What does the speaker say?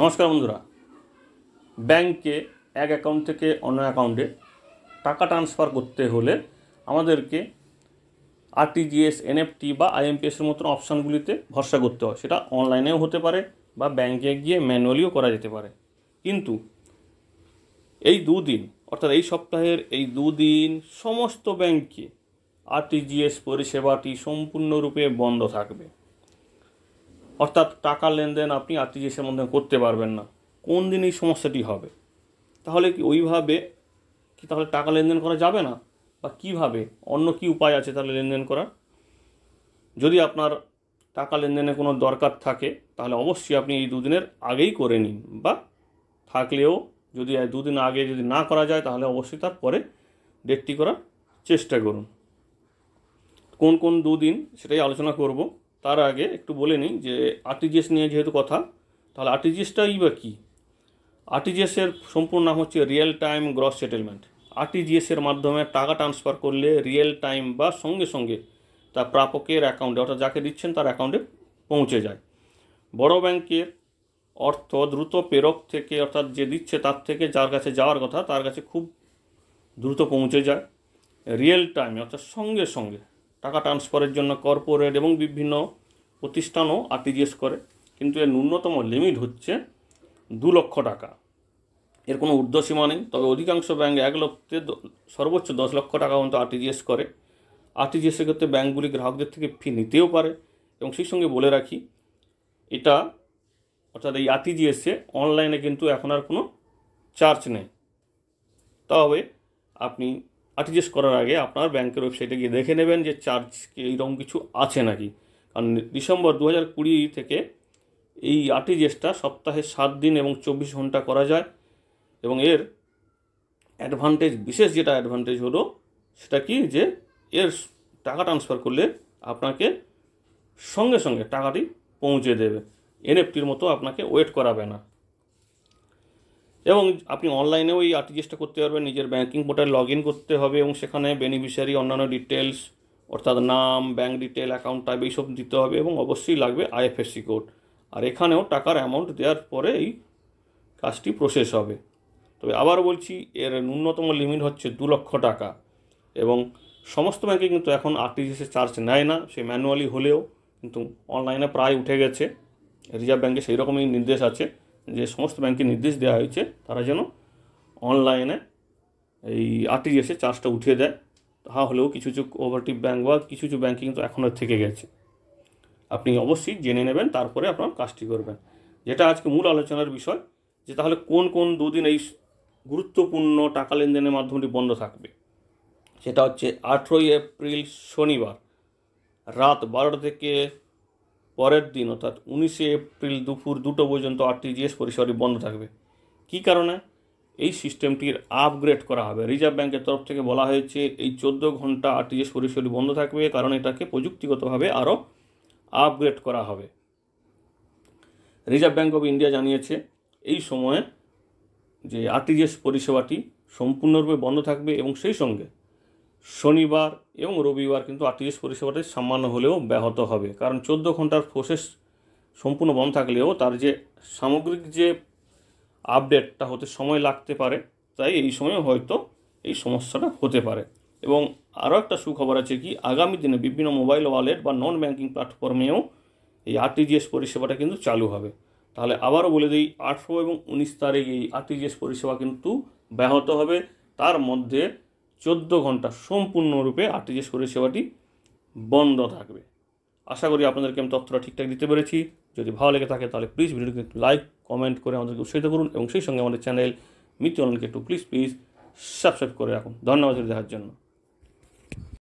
নমস্কার বন্ধুরা ব্যাংকে এক অ্যাকাউন্ট থেকে অন্য অ্যাকাউন্টে টাকা ট্রান্সফার করতে হলে আমাদেরকে আরটিজিএস এনএফটি বা আইএমপিএসের মতন অপশানগুলিতে ভরসা করতে হয় সেটা অনলাইনেও হতে পারে বা ব্যাংকে গিয়ে ম্যানুয়ালিও করা যেতে পারে কিন্তু এই দুদিন অর্থাৎ এই সপ্তাহের এই দুদিন সমস্ত ব্যাংকে আরটিজিএস পরিষেবাটি সম্পূর্ণরূপে বন্ধ থাকবে অর্থাৎ টাকা লেনদেন আপনি আরটিজিএসের মাধ্যমে করতে পারবেন না কোন দিন এই সমস্যাটি হবে তাহলে কি ওইভাবে কি তাহলে টাকা লেনদেন করা যাবে না বা কিভাবে অন্য কি উপায় আছে তাহলে লেনদেন করার যদি আপনার টাকা লেনদেনে কোনো দরকার থাকে তাহলে অবশ্যই আপনি এই দুদিনের আগেই করে নিন বা থাকলেও যদি দুদিন আগে যদি না করা যায় তাহলে অবশ্যই তার পরে ডেটটি করার চেষ্টা করুন কোন কোন দুদিন সেটাই আলোচনা করব তার আগে একটু বলে নিই যে আরটিজিএস নিয়ে যেহেতু কথা তাহলে আর্টিজিএসটাই বা কী আরটিজিএসের সম্পূর্ণ নাম হচ্ছে রিয়েল টাইম গ্রস সেটেলমেন্ট আরটিজিএসের মাধ্যমে টাকা ট্রান্সফার করলে রিয়েল টাইম বা সঙ্গে সঙ্গে তা প্রাপকের অ্যাকাউন্টে অর্থাৎ যাকে দিচ্ছেন তার অ্যাকাউন্টে পৌঁছে যায় বড় ব্যাংকের অর্থ দ্রুত প্রেরক থেকে অর্থাৎ যে দিচ্ছে তার থেকে যার কাছে যাওয়ার কথা তার কাছে খুব দ্রুত পৌঁছে যায় রিয়েল টাইম অর্থাৎ সঙ্গে সঙ্গে টাকা ট্রান্সফারের জন্য কর্পোরেট এবং বিভিন্ন প্রতিষ্ঠানও আরটিজিএস করে কিন্তু এর ন্যূনতম লিমিট হচ্ছে দু লক্ষ টাকা এর কোনো ঊর্ধ্বসীমা নেই তবে অধিকাংশ ব্যাঙ্ক এক লক্ষে সর্বোচ্চ দশ লক্ষ টাকা পর্যন্ত আরটিজিএস করে আরটিজিএসের ক্ষেত্রে ব্যাঙ্কগুলি গ্রাহকদের থেকে ফি নিতেও পারে এবং সেই সঙ্গে বলে রাখি এটা অর্থাৎ এই আরটিজিএসে অনলাইনে কিন্তু এখন আর কোনো চার্জ নেই তবে আপনি আরটিজিএস করার আগে আপনার ব্যাংকের ওয়েবসাইটে গিয়ে দেখে নেবেন যে চার্জ এইরকম কিছু আছে নাকি কারণ ডিসেম্বর দু হাজার কুড়ি থেকে এই আরটিজিএসটা সপ্তাহে সাত দিন এবং চব্বিশ ঘন্টা করা যায় এবং এর অ্যাডভান্টেজ বিশেষ যেটা অ্যাডভান্টেজ হলো সেটা কি যে এর টাকা ট্রান্সফার করলে আপনাকে সঙ্গে সঙ্গে টাকাটি পৌঁছে দেবে এনএফটির মতো আপনাকে ওয়েট করাবে না এবং আপনি অনলাইনেও এই আর্টিজিএসটা করতে পারবেন নিজের ব্যাঙ্কিং পোর্টাল লগ ইন করতে হবে এবং সেখানে বেনিফিশিয়ারি অন্যান্য ডিটেলস অর্থাৎ নাম ব্যাঙ্ক ডিটেল অ্যাকাউন্ট টাইপ এইসব দিতে হবে এবং অবশ্যই লাগবে আইএফএসসি কোড আর এখানেও টাকার অ্যামাউন্ট দেওয়ার পরে এই কাজটি প্রসেস হবে তবে আবার বলছি এর ন্যূনতম লিমিট হচ্ছে দু লক্ষ টাকা এবং সমস্ত ব্যাঙ্কে কিন্তু এখন আরটিজিএসের চার্জ নেয় না সে ম্যানুয়ালি হলেও কিন্তু অনলাইনে প্রায় উঠে গেছে রিজার্ভ ব্যাঙ্কে সেই রকমই নির্দেশ আছে যে সমস্ত ব্যাংকে নির্দেশ দেওয়া হয়েছে তারা যেন অনলাইনে এই আরটিজিএসের চার্জটা উঠিয়ে দেয় তাহা হলেও কিছু কিছু কোঅপারেটিভ ব্যাঙ্ক বা কিছু কিছু ব্যাঙ্কে কিন্তু এখনও থেকে গেছে আপনি অবশ্যই জেনে নেবেন তারপরে আপনার কাজটি করবেন যেটা আজকে মূল আলোচনার বিষয় যে তাহলে কোন কোন দুদিন এই গুরুত্বপূর্ণ টাকা লেনদেনের মাধ্যমটি বন্ধ থাকবে সেটা হচ্ছে আঠেরোই এপ্রিল শনিবার রাত বারোটা থেকে পরের দিন অর্থাৎ উনিশে এপ্রিল দুপুর দুটো পর্যন্ত আরটিজিএস পরিষেবাটি বন্ধ থাকবে কি কারণে এই সিস্টেমটির আপগ্রেড করা হবে রিজার্ভ ব্যাংকের তরফ থেকে বলা হয়েছে এই চোদ্দো ঘন্টা আরটিজিএস পরিষেবাটি বন্ধ থাকবে কারণ এটাকে প্রযুক্তিগতভাবে আরও আপগ্রেড করা হবে রিজার্ভ ব্যাঙ্ক অফ ইন্ডিয়া জানিয়েছে এই সময়ে যে আরটিজিএস পরিষেবাটি সম্পূর্ণরূপে বন্ধ থাকবে এবং সেই সঙ্গে শনিবার এবং রবিবার কিন্তু আরটিএস পরিষেবাটি সামান্য হলেও ব্যাহত হবে কারণ চোদ্দো ঘন্টার প্রসেস সম্পূর্ণ বন্ধ থাকলেও তার যে সামগ্রিক যে আপডেটটা হতে সময় লাগতে পারে তাই এই সময়ে হয়তো এই সমস্যাটা হতে পারে এবং আরও একটা সুখবর আছে কি আগামী দিনে বিভিন্ন মোবাইল ওয়ালেট বা নন ব্যাঙ্কিং প্ল্যাটফর্মেও এই আরটিজিএস পরিষেবাটা কিন্তু চালু হবে তাহলে আবারও বলে দিই আঠেরো এবং উনিশ তারিখ এই আরটিজিএস পরিষেবা কিন্তু ব্যাহত হবে তার মধ্যে চোদ্দ ঘন্টা সম্পূর্ণরূপে আরটিজিএস পরিষেবাটি বন্ধ থাকবে আশা করি আপনাদেরকে আমি তথ্যটা ঠিকঠাক দিতে পেরেছি যদি ভালো লেগে থাকে তাহলে প্লিজ ভিডিওটিকে একটু লাইক কমেন্ট করে আমাদেরকে উৎসাহিত করুন এবং সেই সঙ্গে আমাদের চ্যানেল মিত্র একটু প্লিজ প্লিজ সাবস্ক্রাইব করে রাখুন ধন্যবাদ দেখার জন্য